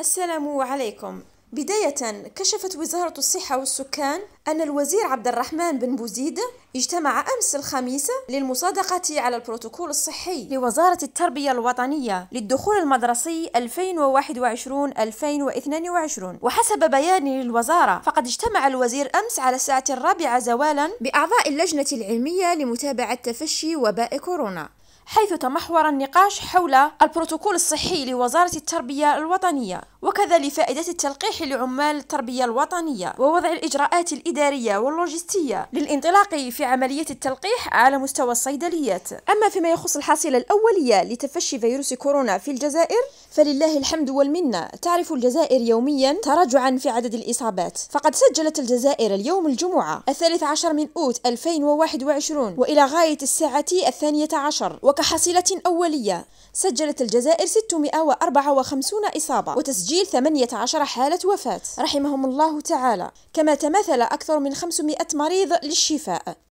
السلام عليكم بداية كشفت وزارة الصحة والسكان أن الوزير عبد الرحمن بن بوزيدة اجتمع أمس الخميس للمصادقة على البروتوكول الصحي لوزارة التربية الوطنية للدخول المدرسي 2021-2022 وحسب بيان للوزارة فقد اجتمع الوزير أمس على الساعة الرابعة زوالا بأعضاء اللجنة العلمية لمتابعة تفشي وباء كورونا حيث تمحور النقاش حول البروتوكول الصحي لوزارة التربية الوطنية وكذا لفائدة التلقيح لعمال التربية الوطنية ووضع الإجراءات الإدارية واللوجستية للانطلاق في عملية التلقيح على مستوى الصيدليات أما فيما يخص الحاصلة الأولية لتفشي فيروس كورونا في الجزائر فلله الحمد والمنة تعرف الجزائر يوميا تراجعا في عدد الإصابات فقد سجلت الجزائر اليوم الجمعة الثالث عشر من أوت 2021 وإلى غاية الساعة الثانية عشر وكحصيلة أولية سجلت الجزائر 654 إصابة وتسجيل تسجيل 18 حالة وفاة رحمهم الله تعالى كما تماثل أكثر من 500 مريض للشفاء